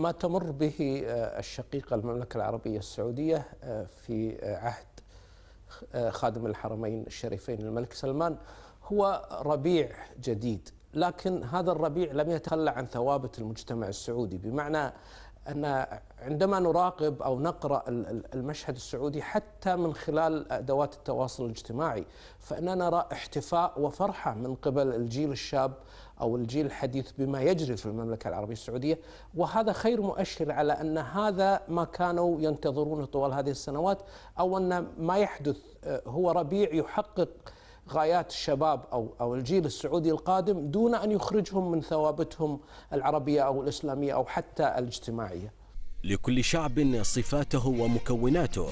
ما تمر به آه، الشقيقة المملكة العربية السعودية آه، في آه، عهد خادم الحرمين الشريفين الملك سلمان هو ربيع جديد لكن هذا الربيع لم يتخلى عن ثوابت المجتمع السعودي بمعنى أن عندما نراقب أو نقرأ المشهد السعودي حتى من خلال أدوات التواصل الاجتماعي فإننا نرى احتفاء وفرحة من قبل الجيل الشاب أو الجيل الحديث بما يجري في المملكة العربية السعودية وهذا خير مؤشر على أن هذا ما كانوا ينتظرونه طوال هذه السنوات أو أن ما يحدث آه، هو ربيع يحقق غايات الشباب أو, أو الجيل السعودي القادم دون أن يخرجهم من ثوابتهم العربية أو الإسلامية أو حتى الاجتماعية لكل شعب صفاته ومكوناته